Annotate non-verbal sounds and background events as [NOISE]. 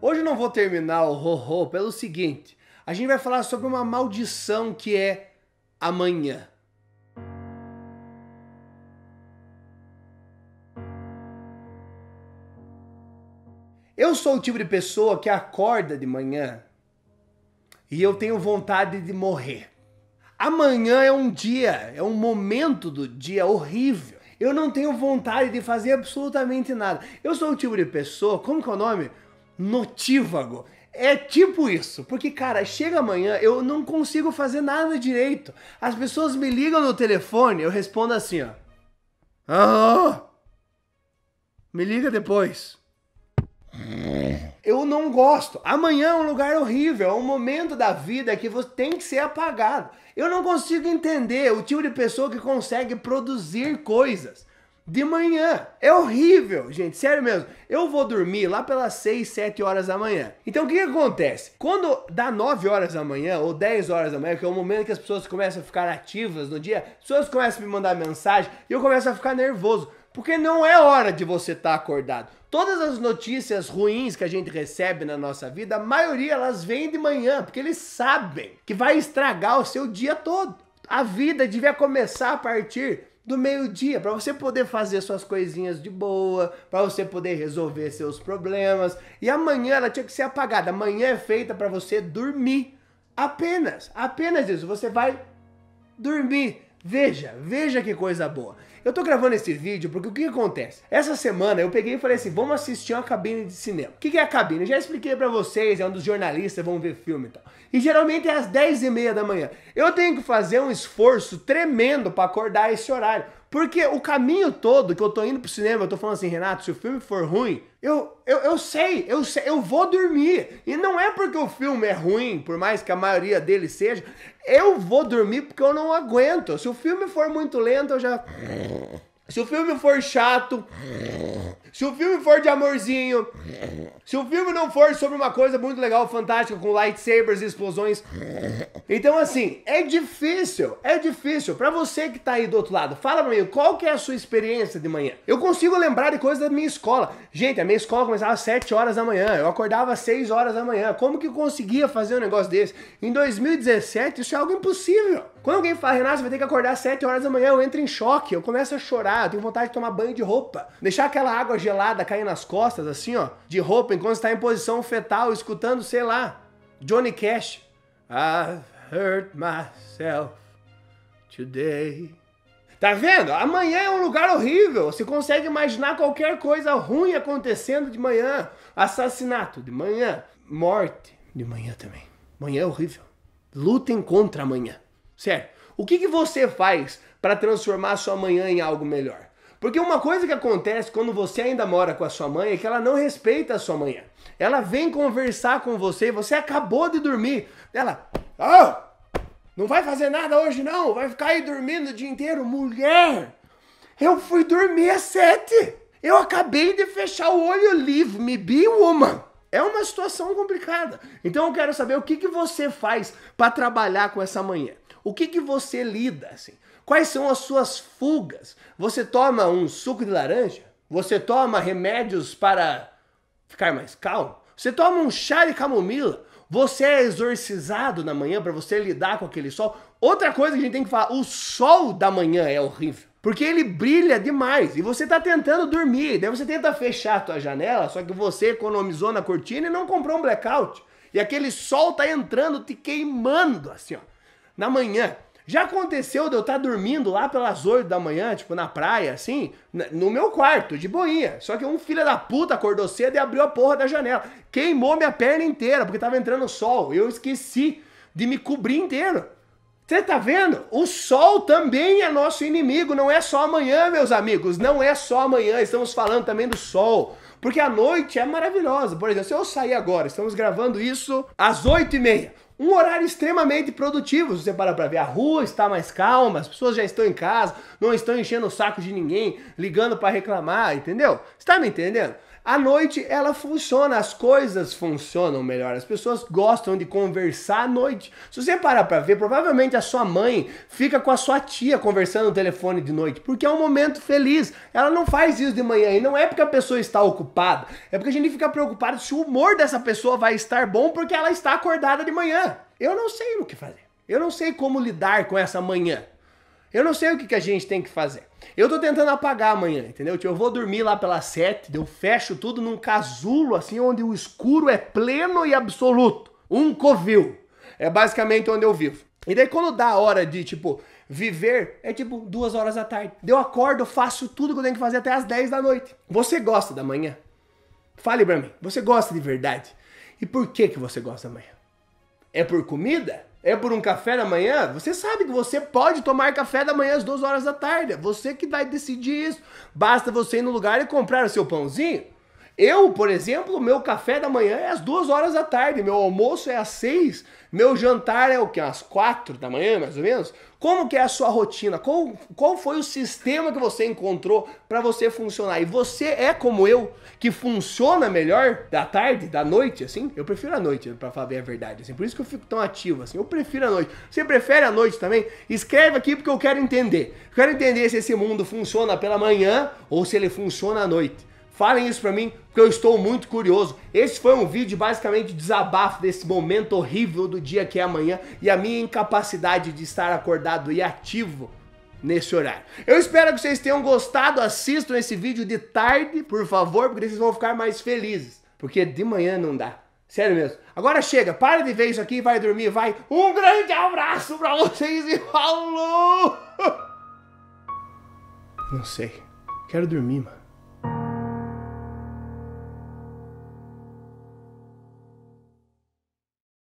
Hoje eu não vou terminar o ho, -ho pelo seguinte: a gente vai falar sobre uma maldição que é amanhã. Eu sou o tipo de pessoa que acorda de manhã e eu tenho vontade de morrer. Amanhã é um dia, é um momento do dia horrível. Eu não tenho vontade de fazer absolutamente nada. Eu sou o tipo de pessoa, como que é o nome? notívago. É tipo isso, porque cara, chega amanhã, eu não consigo fazer nada direito. As pessoas me ligam no telefone, eu respondo assim, ó. Ah, me liga depois. Eu não gosto. Amanhã é um lugar horrível, é um momento da vida que você tem que ser apagado. Eu não consigo entender o tipo de pessoa que consegue produzir coisas de manhã. É horrível, gente, sério mesmo. Eu vou dormir lá pelas 6, 7 horas da manhã. Então o que, que acontece? Quando dá 9 horas da manhã ou 10 horas da manhã, que é o momento que as pessoas começam a ficar ativas no dia, as pessoas começam a me mandar mensagem e eu começo a ficar nervoso. Porque não é hora de você estar tá acordado. Todas as notícias ruins que a gente recebe na nossa vida, a maioria elas vêm de manhã, porque eles sabem que vai estragar o seu dia todo. A vida devia começar a partir do meio-dia, para você poder fazer suas coisinhas de boa, para você poder resolver seus problemas. E amanhã ela tinha que ser apagada. Amanhã é feita para você dormir. Apenas, apenas isso. Você vai dormir. Veja, veja que coisa boa. Eu tô gravando esse vídeo porque o que acontece? Essa semana eu peguei e falei assim, vamos assistir uma cabine de cinema. O que, que é a cabine? Eu já expliquei para vocês, é um dos jornalistas, vão ver filme e tal. E geralmente é às 10 e meia da manhã. Eu tenho que fazer um esforço tremendo para acordar esse horário porque o caminho todo que eu tô indo pro cinema, eu tô falando assim, Renato, se o filme for ruim, eu, eu, eu sei, eu sei, eu vou dormir. E não é porque o filme é ruim, por mais que a maioria dele seja, eu vou dormir porque eu não aguento. Se o filme for muito lento, eu já. Se o filme for chato. Se o filme for de amorzinho, se o filme não for sobre uma coisa muito legal, fantástica, com lightsabers e explosões. Então, assim, é difícil, é difícil. Para você que tá aí do outro lado, fala pra mim, qual que é a sua experiência de manhã? Eu consigo lembrar de coisas da minha escola. Gente, a minha escola começava às 7 horas da manhã, eu acordava às 6 horas da manhã. Como que eu conseguia fazer um negócio desse? Em 2017, isso é algo impossível. Quando alguém fala, Renato, você vai ter que acordar às 7 horas da manhã, eu entro em choque, eu começo a chorar, eu tenho vontade de tomar banho de roupa, deixar aquela água gelada caindo nas costas, assim, ó, de roupa, enquanto está em posição fetal, escutando, sei lá, Johnny Cash. I've hurt myself today. Tá vendo? Amanhã é um lugar horrível. Você consegue imaginar qualquer coisa ruim acontecendo de manhã. Assassinato de manhã. Morte de manhã também. Manhã é horrível. Lutem contra amanhã. Certo? O que, que você faz para transformar sua manhã em algo melhor? Porque uma coisa que acontece quando você ainda mora com a sua mãe é que ela não respeita a sua mãe. Ela vem conversar com você, você acabou de dormir. Ela, oh, não vai fazer nada hoje não, vai ficar aí dormindo o dia inteiro. Mulher, eu fui dormir às sete. Eu acabei de fechar o olho, leave me be woman. É uma situação complicada. Então eu quero saber o que, que você faz para trabalhar com essa manhã. O que, que você lida, assim? Quais são as suas fugas? Você toma um suco de laranja? Você toma remédios para ficar mais calmo? Você toma um chá de camomila? Você é exorcizado na manhã para você lidar com aquele sol? Outra coisa que a gente tem que falar, o sol da manhã é horrível. Porque ele brilha demais e você está tentando dormir. Daí você tenta fechar a tua janela, só que você economizou na cortina e não comprou um blackout. E aquele sol tá entrando, te queimando, assim, ó. Na manhã. Já aconteceu de eu estar tá dormindo lá pelas 8 da manhã, tipo, na praia, assim, no meu quarto, de boinha. Só que um filho da puta acordou cedo e abriu a porra da janela. Queimou minha perna inteira, porque tava entrando sol. Eu esqueci de me cobrir inteiro. Você tá vendo? O sol também é nosso inimigo, não é só amanhã, meus amigos, não é só amanhã, estamos falando também do sol. Porque a noite é maravilhosa. Por exemplo, se eu sair agora, estamos gravando isso às 8h30. Um horário extremamente produtivo, se você parar pra ver. A rua está mais calma, as pessoas já estão em casa, não estão enchendo o saco de ninguém, ligando para reclamar, entendeu? Você tá me entendendo? à noite ela funciona, as coisas funcionam melhor, as pessoas gostam de conversar à noite. Se você parar para ver, provavelmente a sua mãe fica com a sua tia conversando no telefone de noite, porque é um momento feliz. Ela não faz isso de manhã e não é porque a pessoa está ocupada, é porque a gente fica preocupado se o humor dessa pessoa vai estar bom porque ela está acordada de manhã. Eu não sei o que fazer. Eu não sei como lidar com essa manhã. Eu não sei o que, que a gente tem que fazer. Eu tô tentando apagar amanhã, entendeu? Tipo, eu vou dormir lá pelas sete, eu fecho tudo num casulo, assim, onde o escuro é pleno e absoluto. Um covil. É basicamente onde eu vivo. E daí quando dá a hora de, tipo, viver, é tipo duas horas da tarde. Eu acordo, faço tudo que eu tenho que fazer até as dez da noite. Você gosta da manhã? Fale pra mim, você gosta de verdade? E por que, que você gosta da manhã? É por comida? É por um café da manhã? Você sabe que você pode tomar café da manhã às 12 horas da tarde. É você que vai decidir isso. Basta você ir no lugar e comprar o seu pãozinho. Eu, por exemplo, meu café da manhã é às duas horas da tarde, meu almoço é às seis, meu jantar é o que? Às quatro da manhã, mais ou menos? Como que é a sua rotina? Qual, qual foi o sistema que você encontrou para você funcionar? E você é como eu, que funciona melhor da tarde, da noite, assim? Eu prefiro a noite, para falar bem a verdade, assim. Por isso que eu fico tão ativo, assim. Eu prefiro a noite. Você prefere a noite também? Escreve aqui porque eu quero entender. Eu quero entender se esse mundo funciona pela manhã ou se ele funciona à noite. Falem isso pra mim, porque eu estou muito curioso. Esse foi um vídeo basicamente desabafo desse momento horrível do dia que é amanhã e a minha incapacidade de estar acordado e ativo nesse horário. Eu espero que vocês tenham gostado, assistam esse vídeo de tarde, por favor, porque vocês vão ficar mais felizes, porque de manhã não dá. Sério mesmo. Agora chega, para de ver isso aqui, vai dormir, vai. Um grande abraço pra vocês e falou! [LAUGHS] Não sei. Quero dormir, mano.